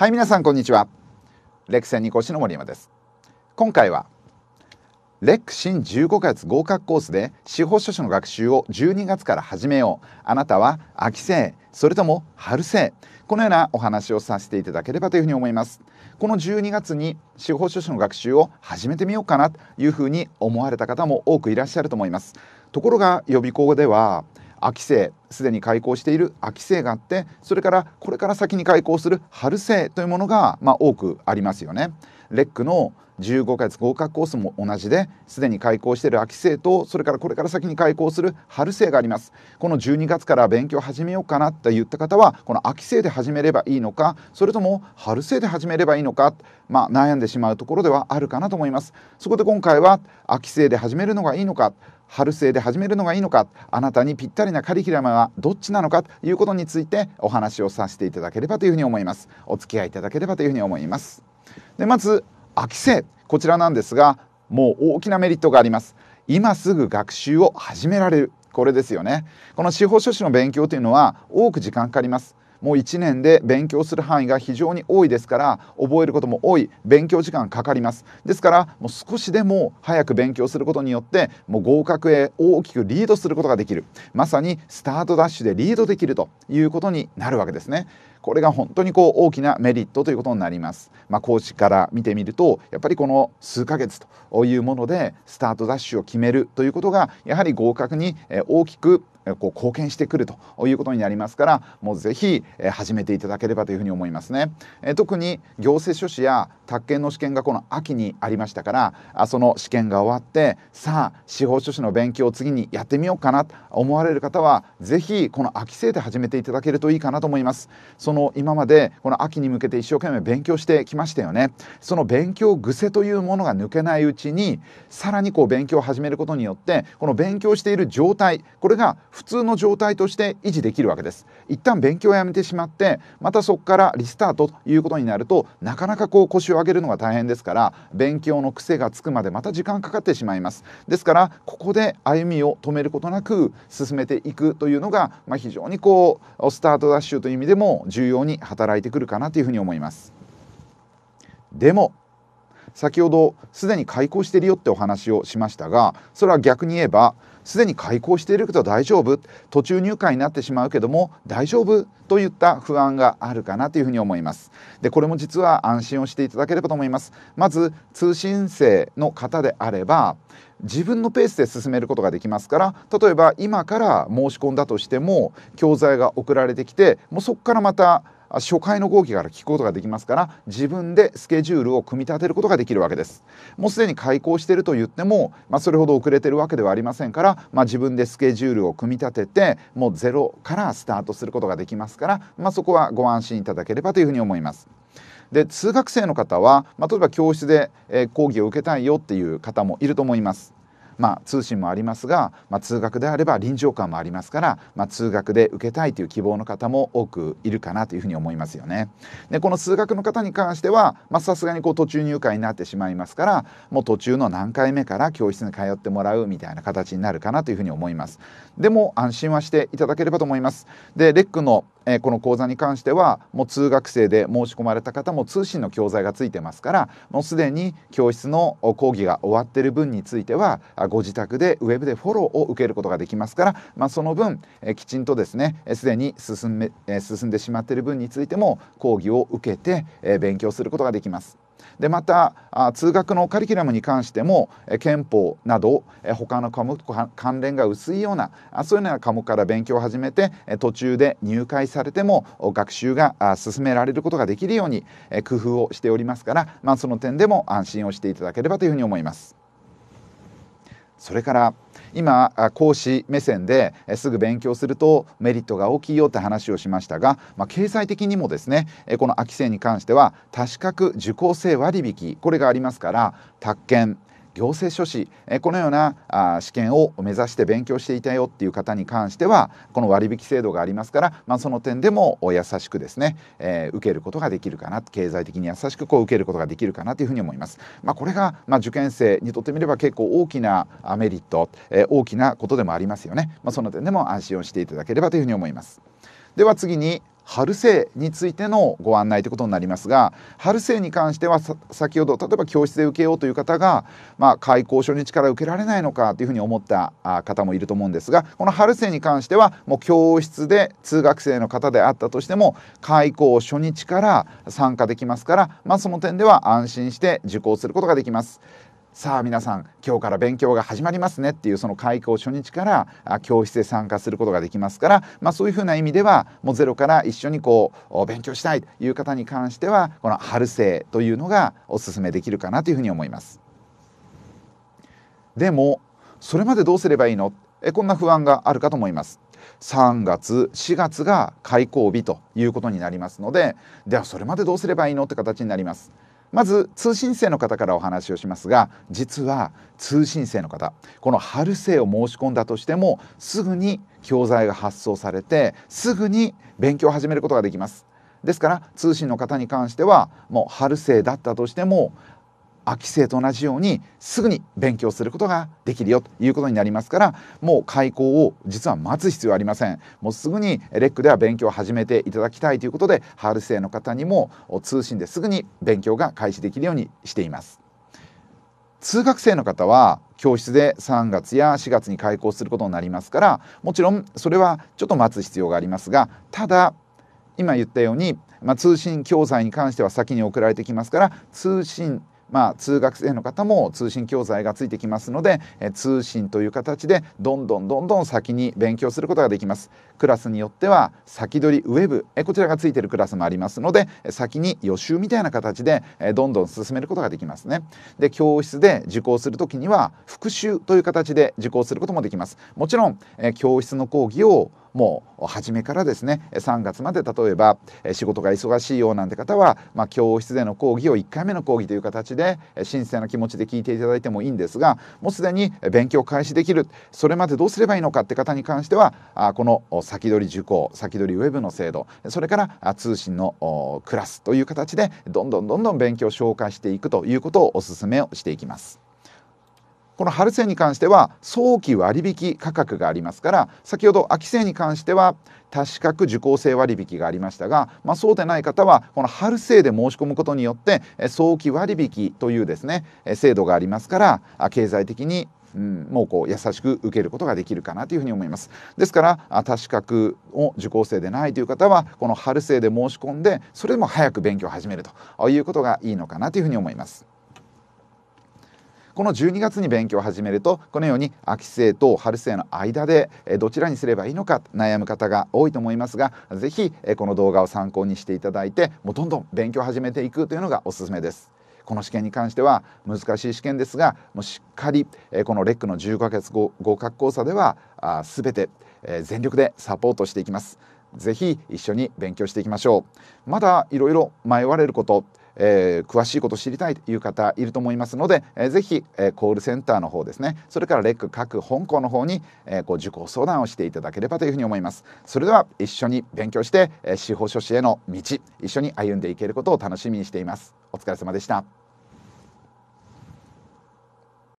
はい皆さんこんにちはレクセンニコシの森山です今回はレック新15ヶ月合格コースで司法書士の学習を12月から始めようあなたは秋生それとも春生このようなお話をさせていただければというふうに思いますこの12月に司法書士の学習を始めてみようかなというふうに思われた方も多くいらっしゃると思いますところが予備校では秋生すでに開校している秋生があってそれからこれから先に開校する春生というものが、まあ、多くありますよね。レックの15ヶ月合格コースも同じですでに開校している秋生とそれからこれから先に開校する春生がありますこの12月から勉強始めようかなと言った方はこの秋生で始めればいいのかそれとも春生で始めればいいのか、まあ、悩んでしまうところではあるかなと思いますそこで今回は秋生で始めるのがいいのか春生で始めるのがいいのかあなたにぴったりなカリキュラムはどっちなのかということについてお話をさせていただければというふうに思いますお付き合いいただければというふうに思いますでまず空き生こちらなんですがもう大きなメリットがあります今すぐ学習を始められるこれですよねこの司法書士の勉強というのは多く時間かかりますもう1年で勉強する範囲が非常に多いですから覚えることも多い勉強時間かかりますですからもう少しでも早く勉強することによってもう合格へ大きくリードすることができるまさにスタートダッシュでリードできるということになるわけですねこれが本当にこう大きなメリットということになります。まあ、講師から見てみるとやっぱりこの数ヶ月というものでスタートダッシュを決めるということがやはり合格に大きくこう貢献してくるということになりますからもうぜひ始めていただければというふうに思いますね。特に行政書士や宅建の試験がこの秋にありましたからその試験が終わってさあ司法書士の勉強を次にやってみようかなと思われる方はぜひこの秋生で始めていただけるといいかなと思います。そその今までこの秋に向けて一生懸命勉強してきましたよねその勉強癖というものが抜けないうちにさらにこう勉強を始めることによってこの勉強している状態これが普通の状態として維持できるわけです一旦勉強をやめてしまってまたそこからリスタートということになるとなかなかこう腰を上げるのが大変ですから勉強の癖がつくまでまた時間かかってしまいますですからここで歩みを止めることなく進めていくというのが、まあ、非常にこうスタートダッシュという意味でも重重要に働いてくるかなというふうに思いますでも先ほどすでに開校してるよってお話をしましたがそれは逆に言えばすでに開校しているけど大丈夫途中入会になってしまうけども大丈夫といった不安があるかなというふうに思いますでこれも実は安心をしていただければと思いますまず通信制の方であれば自分のペースで進めることができますから例えば今から申し込んだとしても教材が送られてきてもうそこからまた初回の号機から聞くことができますから自分でスケジュールを組み立てることができるわけですもうすでに開講していると言っても、まあ、それほど遅れてるわけではありませんから、まあ、自分でスケジュールを組み立ててもうゼロからスタートすることができますから、まあ、そこはご安心いただければというふうに思います。で通学生の方は、まあ、例えば教室で、え講義を受けたいよっていう方もいると思います。まあ、通信もありますが、まあ、通学であれば臨場感もありますから、まあ、通学で受けたいという希望の方も多くいるかなというふうに思いますよね。でこの通学の方に関してはさすがにこう途中入会になってしまいますからもう途中の何回目から教室に通ってもらうみたいな形になるかなというふうに思います。でも安心はしていただければと思います。でレックのえー、この講座に関してはもう通学生で申し込まれた方も通信の教材がついてますからもうすでに教室の講義が終わってる分についてはご自宅でウェブでフォローを受けることができますから、まあ、その分、えー、きちんとですねすで、えー、に進め、えー、進んでしまっている分についても講義を受けて、えー、勉強することができます。でまた通学のカリキュラムに関しても憲法など他の科目と関連が薄いようなそういうような科目から勉強を始めて途中で入会されても学習が進められることができるように工夫をしておりますから、まあ、その点でも安心をしていただければというふうに思います。それから今講師目線ですぐ勉強するとメリットが大きいよって話をしましたが、まあ、経済的にもですねこの空き生に関しては多資格受講生割引これがありますから宅建行政書士このような試験を目指して勉強していたよっていう方に関してはこの割引制度がありますから、まあ、その点でも優しくですね、えー、受けることができるかな経済的に優しくこう受けることができるかなというふうに思います。まあ、これが、まあ、受験生にとってみれば結構大きなメリット、えー、大きなことでもありますよね。まあ、その点でも安心をしていただければというふうに思います。では次に、春生についてのご案内ということになりますが春生に関しては先ほど例えば教室で受けようという方が、まあ、開校初日から受けられないのかというふうに思った方もいると思うんですがこの春生に関してはもう教室で通学生の方であったとしても開校初日から参加できますから、まあ、その点では安心して受講することができます。さあ皆さん今日から勉強が始まりますねっていうその開校初日から教室で参加することができますから、まあ、そういうふうな意味ではもうゼロから一緒にこう勉強したいという方に関してはこの春生というのがおすすめできるかなというふうに思います。でもそれまでどうすればいいのえこんな不安があるかと思います。3月4月が開校日ということになりますのでではそれまでどうすればいいのって形になります。まず通信制の方からお話をしますが実は通信制の方この春生を申し込んだとしてもすぐに教材が発送されてすぐに勉強を始めることができますですから通信の方に関してはもう春生だったとしても秋生と同じようにすぐに勉強することができるよということになりますからもう開校を実は待つ必要ありませんもうすぐにレックでは勉強を始めていただきたいということで春生の方にも通信ですぐに勉強が開始できるようにしています通学生の方は教室で3月や4月に開校することになりますからもちろんそれはちょっと待つ必要がありますがただ今言ったように、まあ、通信教材に関しては先に送られてきますから通信まあ、通学生の方も通信教材がついてきますので、え通信という形でどんどんどんどん先に勉強することができますクラスによっては先取りウェブえこちらがついてるクラスもありますので先に予習みたいな形でえどんどん進めることができますねで教室で受講する時には復習という形で受講することもできますもちろんえ教室の講義をもう初めからですね3月まで例えば仕事が忙しいようなんて方は、まあ、教室での講義を1回目の講義という形で神聖な気持ちで聞いていただいてもいいんですがもうすでに勉強開始できるそれまでどうすればいいのかって方に関してはこの先取り受講先取りウェブの制度それから通信のクラスという形でどんどんどんどん勉強を紹介していくということをお勧めをしていきます。この春生に関しては早期割引価格がありますから先ほど秋生に関しては多資格受講生割引がありましたが、まあ、そうでない方はこの春生で申し込むことによって早期割引というですね制度がありますから経済的にうん、もうこう優しく受けることができるかなというふうに思いますですから多資格を受講生でないという方はこの春生で申し込んでそれでも早く勉強を始めるということがいいのかなというふうに思います。この12月に勉強を始めるとこのように秋生と春生の間でどちらにすればいいのか悩む方が多いと思いますが是非この動画を参考にしていただいてもうどんどん勉強を始めていくというのがおすすめです。この試験に関しては難しい試験ですがもうしっかりこのレックの1 5ヶ月後合格講座では全て全力でサポートしていきます。ぜひ一緒に勉強していきましょうまだいろいろ迷われることえー、詳しいこと知りたいという方いると思いますので、えー、ぜひ、えー、コールセンターの方ですねそれからレック各本校の方に、えー、ご受講相談をしていただければというふうに思いますそれでは一緒に勉強して、えー、司法書士への道一緒に歩んでいけることを楽しみにしていますお疲れ様でした